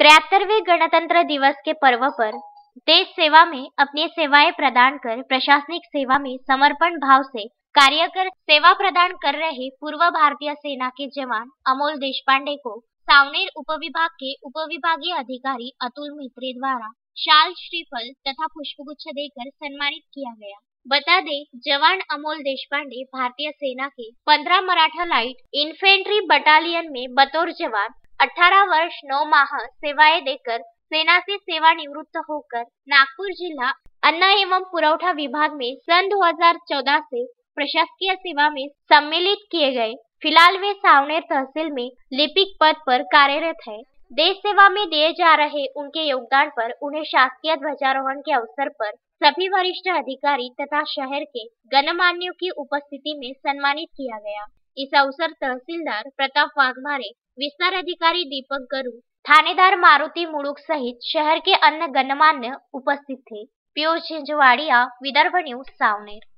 त्रहत्तरवे गणतंत्र दिवस के पर्व पर देश सेवा में अपनी सेवाएं प्रदान कर प्रशासनिक सेवा में समर्पण भाव से कार्य कर सेवा प्रदान कर रहे पूर्व भारतीय सेना के जवान अमोल देशपांडे को सावनेर उपविभाग के उपविभागीय अधिकारी अतुल मित्रे द्वारा शाल श्रीफल तथा पुष्पगुच्छ देकर सम्मानित किया गया बता दे जवान अमोल देशपांडे भारतीय सेना के 15 मराठा लाइट इन्फेंट्री बटालियन में बतौर जवान 18 वर्ष 9 माह सेवाएं देकर सेना से सेवानिवृत्त होकर नागपुर जिला अन्न एवं पुरवठा विभाग में सन 2014 से प्रशासकीय सेवा में सम्मिलित किए गए फिलहाल वे सावनेर तहसील में लिपिक पद पर कार्यरत है देश सेवा में दिए जा रहे उनके योगदान पर उन्हें शासकीय ध्वजारोहण के अवसर पर सभी वरिष्ठ अधिकारी तथा शहर के गणमान्यों की उपस्थिति में सम्मानित किया गया इस अवसर तहसीलदार प्रताप वाघमारे विस्तार अधिकारी दीपक गरु थानेदार मारुती मुळुक सहित शहर के अन्य गणमान्य उपस्थित थे पियूष झिंजवाड़िया विदर्भ न्यूज सावनेर